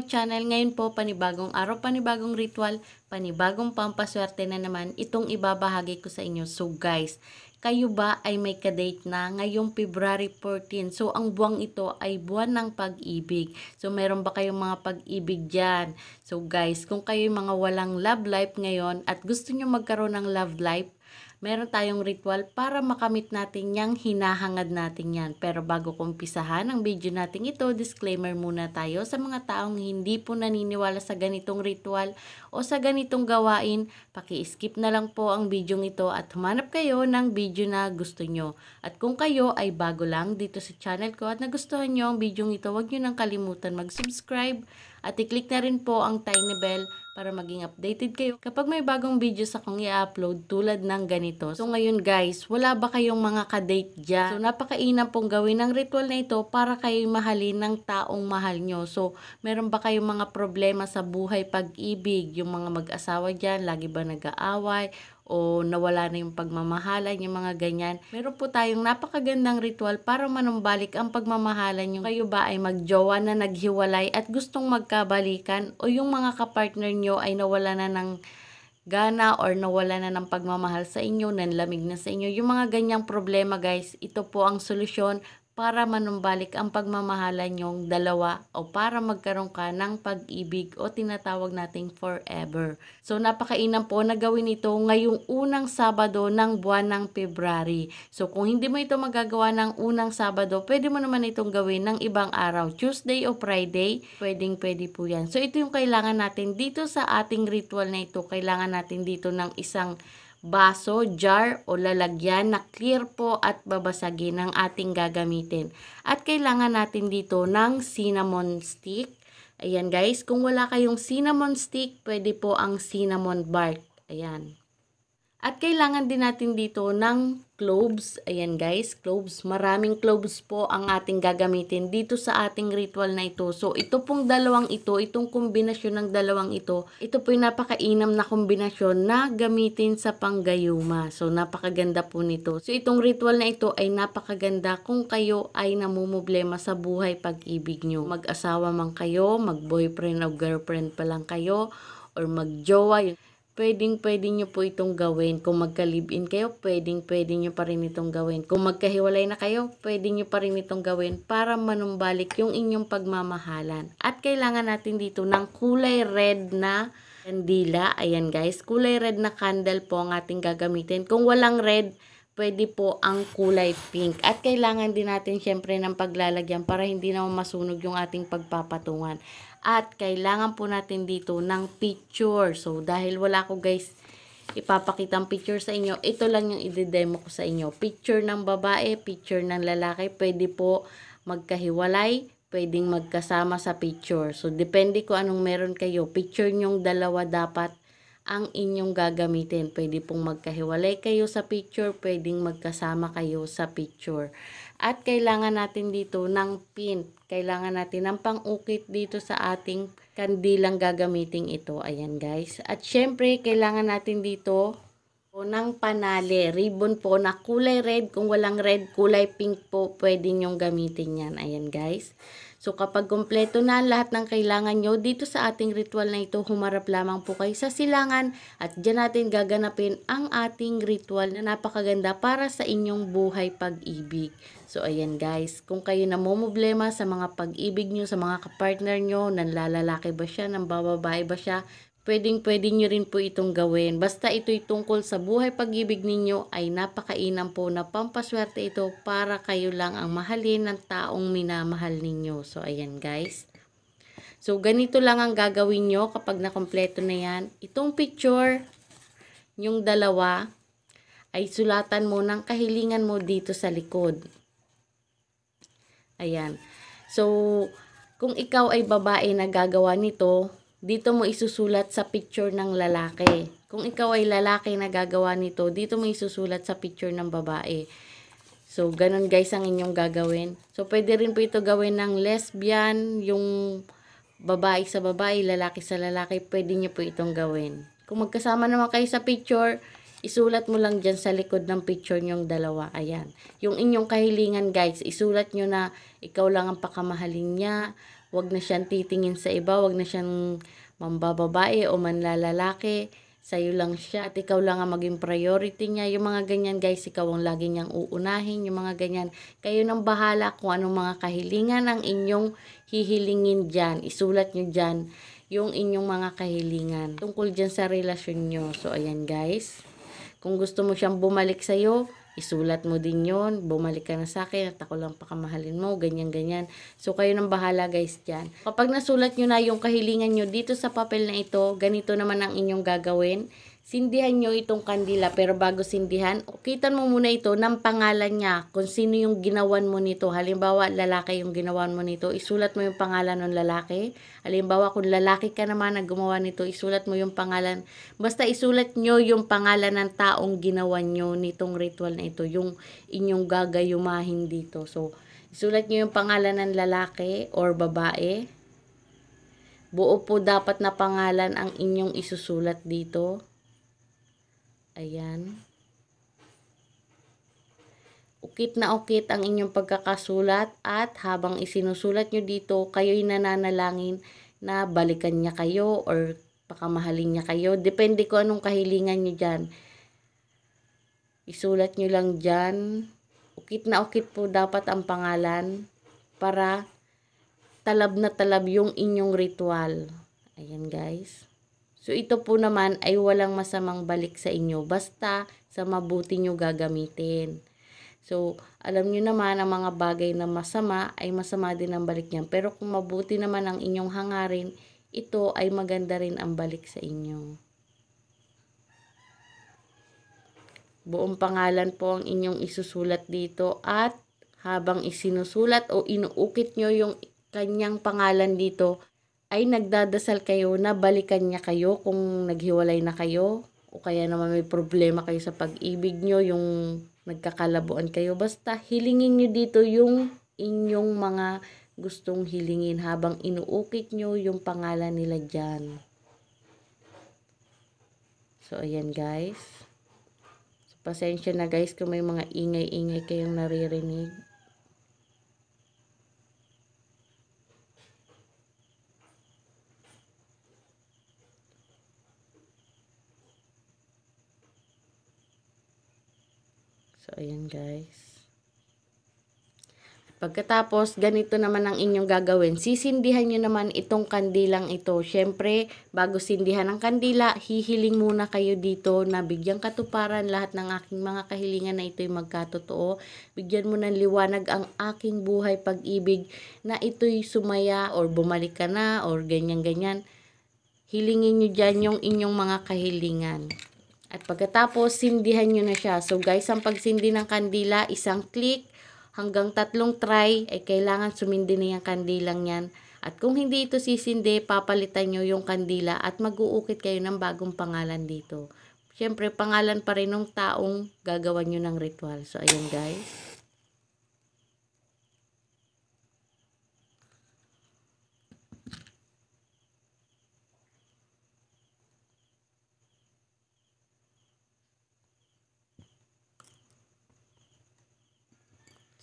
my channel. Ngayon po, panibagong araw, panibagong ritual, panibagong pampaswerte na naman itong ibabahagi ko sa inyo. So guys, kayo ba ay may kadate na ngayong February 14? So ang buwang ito ay buwan ng pag-ibig. So meron ba kayong mga pag-ibig dyan? So guys, kung kayo mga walang love life ngayon at gusto nyo magkaroon ng love life, meron tayong ritual para makamit natin yang hinahangad natin yan. Pero bago kong pisahan ang video natin ito, disclaimer muna tayo sa mga taong hindi po naniniwala sa ganitong ritual o sa ganitong gawain, paki-skip na lang po ang video ito at humanap kayo ng video na gusto nyo. At kung kayo ay bago lang dito sa channel ko at nagustuhan nyo ang video ito, huwag nyo nang kalimutan mag-subscribe at i-click na rin po ang tiny bell para maging updated kayo kapag may bagong videos akong i-upload tulad ng ganito. So ngayon guys, wala ba kayong mga ka-date dyan? So napakainam pong gawin ng ritual na ito para kayo mahalin ng taong mahal nyo. So meron ba kayong mga problema sa buhay pag-ibig? Yung mga mag-asawa dyan, lagi ba nag-aaway? o nawala na yung pagmamahalan, yung mga ganyan. Meron po tayong napakagandang ritual para manumbalik ang pagmamahalan yung kayo ba ay magjowa na naghiwalay at gustong magkabalikan o yung mga kapartner nyo ay nawala na ng gana or nawala na ng pagmamahal sa inyo, nanlamig na sa inyo. Yung mga ganyang problema guys, ito po ang solusyon para manumbalik ang pagmamahalan niyong dalawa o para magkaroon ka ng pag-ibig o tinatawag nating forever. So napakainam po na gawin ito ngayong unang Sabado ng buwan ng February. So kung hindi mo ito magagawa ng unang Sabado, pwede mo naman itong gawin ng ibang araw, Tuesday o Friday, pwedeng pwede po yan. So ito yung kailangan natin dito sa ating ritual na ito, kailangan natin dito ng isang baso, jar o lalagyan na clear po at babasagin ang ating gagamitin. At kailangan natin dito ng cinnamon stick. Ayan guys, kung wala kayong cinnamon stick, pwede po ang cinnamon bark. Ayan. At kailangan din natin dito ng cloves. Ayan guys, cloves. Maraming cloves po ang ating gagamitin dito sa ating ritual na ito. So ito pong dalawang ito, itong kombinasyon ng dalawang ito, ito po yung napakainam na kombinasyon na gamitin sa panggayuma. So napakaganda po nito. So itong ritual na ito ay napakaganda kung kayo ay namumblema sa buhay pag-ibig nyo. Mag-asawa man kayo, mag-boyfriend o girlfriend pa lang kayo, or mag-jowa pwedeng pwede nyo po itong gawin. Kung magka-live-in kayo, pwedeng pwede nyo pa rin itong gawin. Kung magkahiwalay na kayo, pwede nyo pa rin itong gawin para manumbalik yung inyong pagmamahalan. At kailangan natin dito ng kulay red na kandila. Ayan guys, kulay red na candle po ang ating gagamitin. Kung walang red, pwede po ang kulay pink. At kailangan din natin syempre ng paglalagyan para hindi na masunog yung ating pagpapatungan. At kailangan po natin dito ng picture. So, dahil wala ko guys ipapakita ang picture sa inyo, ito lang yung i-demo ko sa inyo. Picture ng babae, picture ng lalaki, pwede po magkahiwalay, pwedeng magkasama sa picture. So, depende ko anong meron kayo. Picture nyong dalawa dapat ang inyong gagamitin. Pwede pong magkahiwalay kayo sa picture, pwedeng magkasama kayo sa picture. At kailangan natin dito ng pin. Kailangan natin ng pangukit dito sa ating kandilang gagamitin ito. Ayan guys. At syempre, kailangan natin dito o ng panali. Ribbon po na kulay red. Kung walang red, kulay pink po pwede nyong gamitin yan. Ayan guys. So kapag kumpleto na lahat ng kailangan nyo, dito sa ating ritual na ito, humarap lamang po kayo sa silangan at dyan natin gaganapin ang ating ritual na napakaganda para sa inyong buhay pag-ibig. So ayan guys, kung kayo namumblema sa mga pag-ibig nyo, sa mga kapartner nyo, nanlalalaki ba siya, nambababae ba siya, pwedeng pwede nyo rin po itong gawin. Basta ito'y tungkol sa buhay pag-ibig ninyo ay napakainam po na pampaswerte ito para kayo lang ang mahalin ng taong minamahal ninyo. So, ayan guys. So, ganito lang ang gagawin nyo kapag nakompleto na yan. Itong picture, yung dalawa, ay sulatan mo ng kahilingan mo dito sa likod. Ayan. So, kung ikaw ay babae na gagawa nito, dito mo isusulat sa picture ng lalaki. Kung ikaw ay lalaki na gagawa nito, dito mo isusulat sa picture ng babae. So, ganun guys ang inyong gagawin. So, pwede rin po ito gawin ng lesbian, yung babae sa babae, lalaki sa lalaki, pwede niyo po itong gawin. Kung magkasama naman kayo sa picture, isulat mo lang dyan sa likod ng picture nyong dalawa. Ayan. Yung inyong kahilingan guys, isulat niyo na ikaw lang ang pakamahalin niya, Huwag na siyang titingin sa iba, huwag na siyang mambababae o manlalalaki. Sa'yo lang siya at ikaw lang ang maging priority niya. Yung mga ganyan guys, ikaw ang lagi niyang uunahin. Yung mga ganyan, kayo nang bahala kung anong mga kahilingan ang inyong hihilingin dyan. Isulat niyo dyan yung inyong mga kahilingan tungkol dyan sa relasyon niyo. So, ayan guys. Kung gusto mo siyang bumalik sa'yo, isulat mo din yon bumalik ka na sa akin, at ako lang pakamahalin mo, ganyan-ganyan. So, kayo nang bahala guys diyan Kapag nasulat niyo na yung kahilingan niyo dito sa papel na ito, ganito naman ang inyong gagawin sindihan nyo itong kandila. Pero bago sindihan, kitan mo muna ito ng pangalan niya. Kung sino yung ginawan mo nito. Halimbawa, lalaki yung ginawan mo nito. Isulat mo yung pangalan ng lalaki. Halimbawa, kung lalaki ka naman na gumawa nito, isulat mo yung pangalan. Basta isulat nyo yung pangalan ng taong ginawan nyo nitong ritual na ito. Yung inyong gagayumahin dito. So, isulat nyo yung pangalan ng lalaki or babae. Buo po dapat na pangalan ang inyong isusulat dito. Ayan. Ukit na ukit ang inyong pagkakasulat at habang isinusulat nyo dito, kayo'y nananalangin na balikan niya kayo or pakamahalin niya kayo. Depende ko anong kahilingan nyo dyan. Isulat nyo lang dyan. Ukit na ukit po dapat ang pangalan para talab na talab yung inyong ritual. Ayan guys. So ito po naman ay walang masamang balik sa inyo basta sa mabuti nyo gagamitin. So alam nyo naman ang mga bagay na masama ay masama din ang balik niyan. Pero kung mabuti naman ang inyong hangarin, ito ay maganda rin ang balik sa inyo. Buong pangalan po ang inyong isusulat dito at habang isinusulat o inuukit nyo yung kanyang pangalan dito, ay nagdadasal kayo na balikan niya kayo kung naghiwalay na kayo o kaya naman may problema kayo sa pag-ibig nyo, yung nagkakalabuan kayo. Basta hilingin nyo dito yung inyong mga gustong hilingin habang inuukit nyo yung pangalan nila dyan. So, ayan guys. So, pasensya na guys kung may mga ingay-ingay kayong naririnig. guys. Pagkatapos, ganito naman ang inyong gagawin. Sisindihan nyo naman itong kandilang ito. Siyempre, bago sindihan ang kandila, hihiling muna kayo dito na bigyan katuparan lahat ng aking mga kahilingan na ito'y magkatotoo. Bigyan mo ng liwanag ang aking buhay pag-ibig na ito'y sumaya or bumalik ka na or ganyan-ganyan. Hilingin nyo dyan yung inyong mga kahilingan. At pagkatapos, sindihan nyo na siya. So guys, ang pagsindi ng kandila, isang click hanggang tatlong try ay kailangan sumindi na yung kandilang yan. At kung hindi ito sisindi, papalitan nyo yung kandila at mag-uukit kayo ng bagong pangalan dito. Siyempre, pangalan pa rin ng taong gagawan nyo ng ritual. So, ayun guys.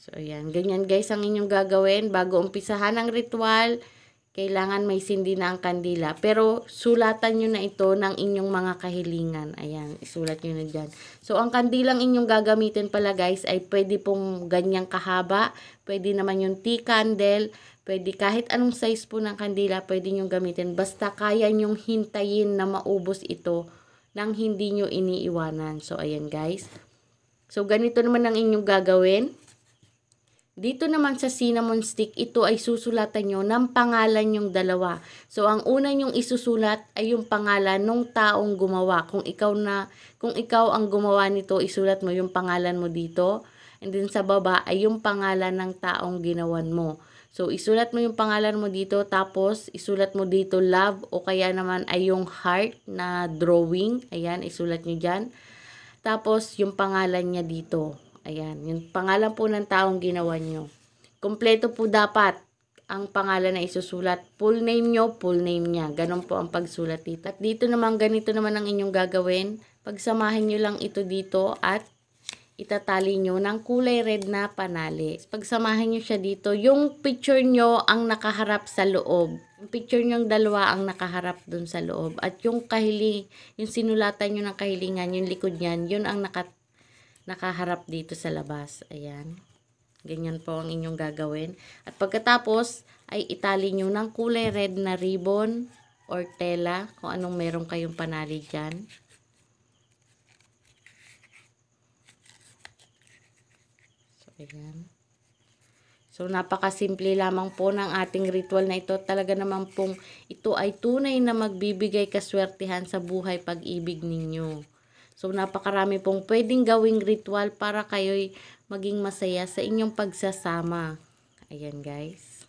So, ayan. Ganyan guys ang inyong gagawin. Bago umpisahan ang ritual, kailangan may sindi na ang kandila. Pero, sulatan nyo na ito ng inyong mga kahilingan. Ayan, isulat nyo na dyan. So, ang kandilang inyong gagamitin pala guys ay pwede pong ganyang kahaba. Pwede naman yung tea candle. Pwede kahit anong size po ng kandila, pwede nyo gamitin. Basta kaya nyong hintayin na maubos ito nang hindi nyo iniiwanan. So, ayan guys. So, ganito naman ang inyong gagawin. Dito naman sa cinnamon stick, ito ay susulatan nyo ng pangalan yung dalawa. So, ang una nyong isusulat ay yung pangalan ng taong gumawa. Kung ikaw, na, kung ikaw ang gumawa nito, isulat mo yung pangalan mo dito. And then sa baba ay yung pangalan ng taong ginawan mo. So, isulat mo yung pangalan mo dito, tapos isulat mo dito love o kaya naman ay yung heart na drawing. Ayan, isulat nyo dyan. Tapos, yung pangalan niya dito. Ayan, yung pangalan po ng taong ginawa nyo. Kompleto po dapat ang pangalan na isusulat. Full name nyo, full name niya. Ganon po ang pagsulat dito. At dito naman, ganito naman ang inyong gagawin. Pagsamahin nyo lang ito dito at itatali nyo ng kulay red na panali. Pagsamahin nyo siya dito, yung picture nyo ang nakaharap sa loob. Yung picture nyo dalawa ang nakaharap dun sa loob. At yung kahiling, yung sinulatan nyo ng kahilingan, yung likod nyan, yun ang nakat nakaharap dito sa labas. Ayan. Ganyan po ang inyong gagawin. At pagkatapos ay itali nyo ng kulay red na ribbon or tela kung anong meron kayong panali dyan. So, ayan. So, napakasimple lamang po ng ating ritual na ito. Talaga naman pong ito ay tunay na magbibigay kaswertihan sa buhay pag-ibig ninyo. So, napakarami pong pwedeng gawing ritual para kayo'y maging masaya sa inyong pagsasama. Ayan, guys.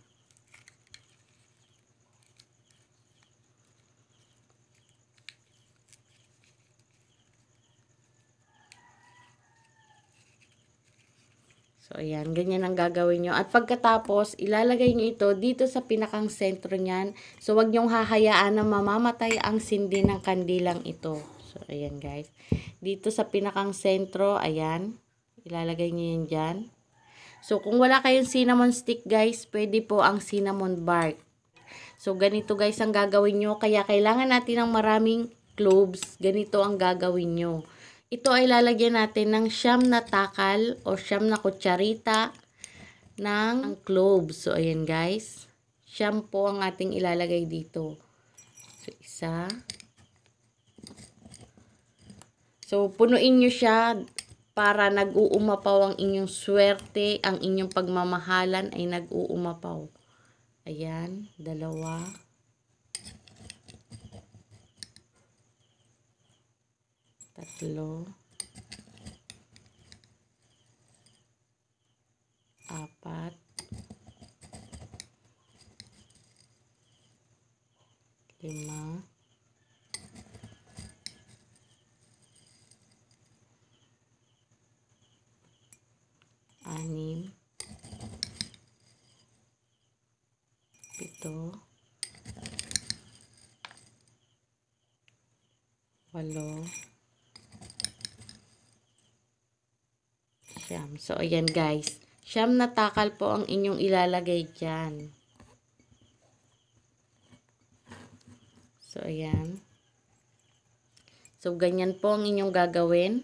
So, ayan. Ganyan ang gagawin nyo. At pagkatapos, ilalagay nyo ito dito sa pinakang sentro nyan. So, wag nyong hahayaan na mamamatay ang sindi ng kandilang ito. So, ayan guys. Dito sa pinakang sentro, ayan. Ilalagay nyo yun dyan. So, kung wala kayong cinnamon stick guys, pwede po ang cinnamon bark. So, ganito guys ang gagawin nyo. Kaya kailangan natin ng maraming cloves. Ganito ang gagawin nyo. Ito ay lalagyan natin ng siyam na takal o siyam na kutsarita ng cloves. So, ayan guys. Siyam po ang ating ilalagay dito. So, isa. So, punuin nyo siya para nag-uumapaw ang inyong swerte, ang inyong pagmamahalan ay nag-uumapaw. Ayan, dalawa. Tatlo. Apat. Lima. Hello. siyam. So, ayan guys. Siyam na takal po ang inyong ilalagay dyan. So, ayan. So, ganyan po ang inyong gagawin.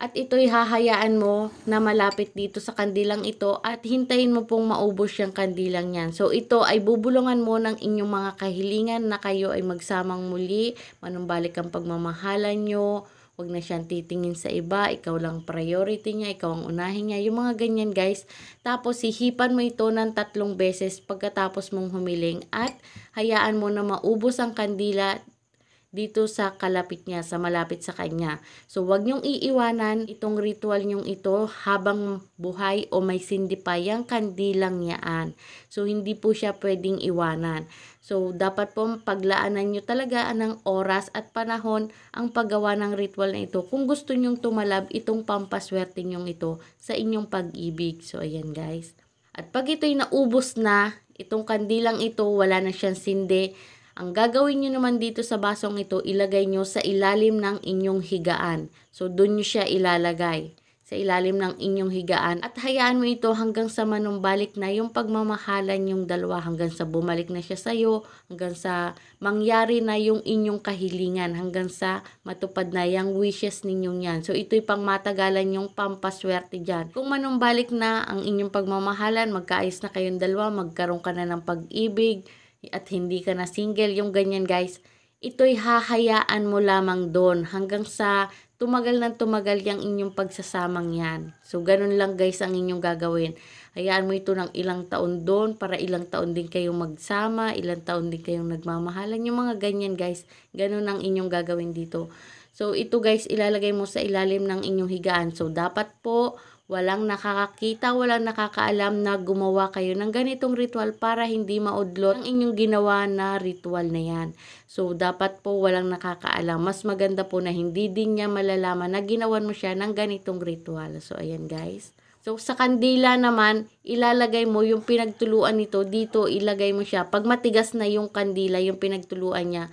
At ito'y hahayaan mo na malapit dito sa kandilang ito at hintayin mo pong maubos yung kandilang yan. So ito ay bubulungan mo ng inyong mga kahilingan na kayo ay magsamang muli, manumbalik ang pagmamahalan nyo, Huwag na siyang titingin sa iba, ikaw lang priority niya, ikaw ang unahin niya, yung mga ganyan guys. Tapos sihipan mo ito ng tatlong beses pagkatapos mong humiling at hayaan mo na maubos ang kandila dito sa kalapit niya, sa malapit sa kanya. So wag niyong iiwanan itong ritual niyong ito habang buhay o may sindi pa yung kandilang niyaan. So hindi po siya pwedeng iwanan. So dapat po paglaanan niyo talaga ng oras at panahon ang paggawa ng ritual na ito kung gusto niyong tumalab itong pampaswerte niyong ito sa inyong pag-ibig. So ayan guys. At pag ito'y naubos na, itong kandilang ito, wala na siyang sindi, ang gagawin nyo naman dito sa basong ito, ilagay nyo sa ilalim ng inyong higaan. So, doon nyo siya ilalagay sa ilalim ng inyong higaan at hayaan mo ito hanggang sa manumbalik na yung pagmamahalan yung dalawa hanggang sa bumalik na siya sa iyo, hanggang sa mangyari na yung inyong kahilingan, hanggang sa matupad na yung wishes ninyong yan. So ito'y pangmatagalan yung pampaswerte dyan. Kung manumbalik na ang inyong pagmamahalan, magkaayos na kayong dalawa, magkaroon ka na ng pag-ibig, at hindi ka na single, yung ganyan guys, ito'y hahayaan mo lamang doon hanggang sa tumagal ng tumagal yung inyong pagsasamang yan. So, ganun lang guys ang inyong gagawin. Hayaan mo ito ng ilang taon doon para ilang taon din kayong magsama, ilang taon din kayong nagmamahalan. Yung mga ganyan guys, ganun ang inyong gagawin dito. So, ito guys, ilalagay mo sa ilalim ng inyong higaan. So, dapat po Walang nakakakita, walang nakakaalam na gumawa kayo ng ganitong ritual para hindi maudlot ang inyong ginawa na ritual na yan. So, dapat po walang nakakaalam. Mas maganda po na hindi din niya malalaman na ginawan mo siya ng ganitong ritual. So, ayan guys. So, sa kandila naman, ilalagay mo yung pinagtuluan nito dito, ilagay mo siya. Pag matigas na yung kandila, yung pinagtuluan niya,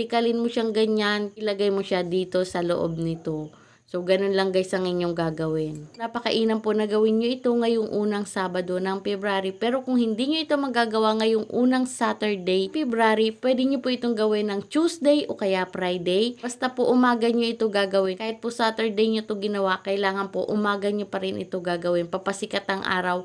tikalin mo siyang ganyan, ilagay mo siya dito sa loob nito. So, ganun lang guys ang inyong gagawin. Napakainam po na gawin nyo ito ngayong unang Sabado ng February. Pero kung hindi nyo ito magagawa ngayong unang Saturday, February, pwede nyo po itong gawin ng Tuesday o kaya Friday. Basta po umaga nyo ito gagawin. Kahit po Saturday nyo ito ginawa, kailangan po umaga nyo pa rin ito gagawin. Papasikat ang araw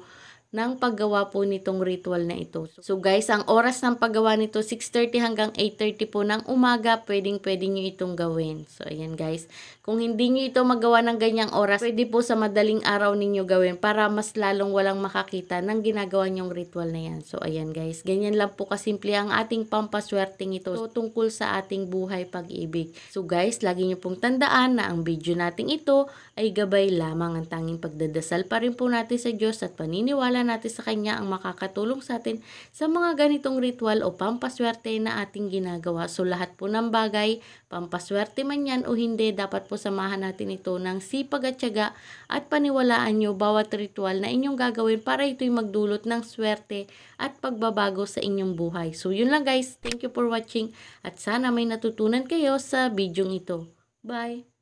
ng paggawa po nitong ritual na ito. So guys, ang oras ng paggawa nito 6.30 hanggang 8.30 po ng umaga, pwedeng pwede nyo itong gawin. So ayan guys, kung hindi nyo ito magawa ng ganyang oras, pwede po sa madaling araw ninyo gawin para mas lalong walang makakita ng ginagawa nyong ritual na yan. So ayan guys, ganyan lang po kasimple ang ating pampaswerteng ito so, tungkol sa ating buhay pag-ibig. So guys, lagi nyo pong tandaan na ang video nating ito ay gabay lamang ang tanging pagdadasal pa rin po natin sa Diyos at paniniwala muna natin sa Kanya ang makakatulong sa atin sa mga ganitong ritual o pampaswerte na ating ginagawa. So lahat po ng bagay, pampaswerte man yan o hindi, dapat po samahan natin ito ng sipag at tiyaga at paniwalaan nyo bawat ritual na inyong gagawin para ito'y magdulot ng swerte at pagbabago sa inyong buhay. So yun lang guys, thank you for watching at sana may natutunan kayo sa video ito. Bye!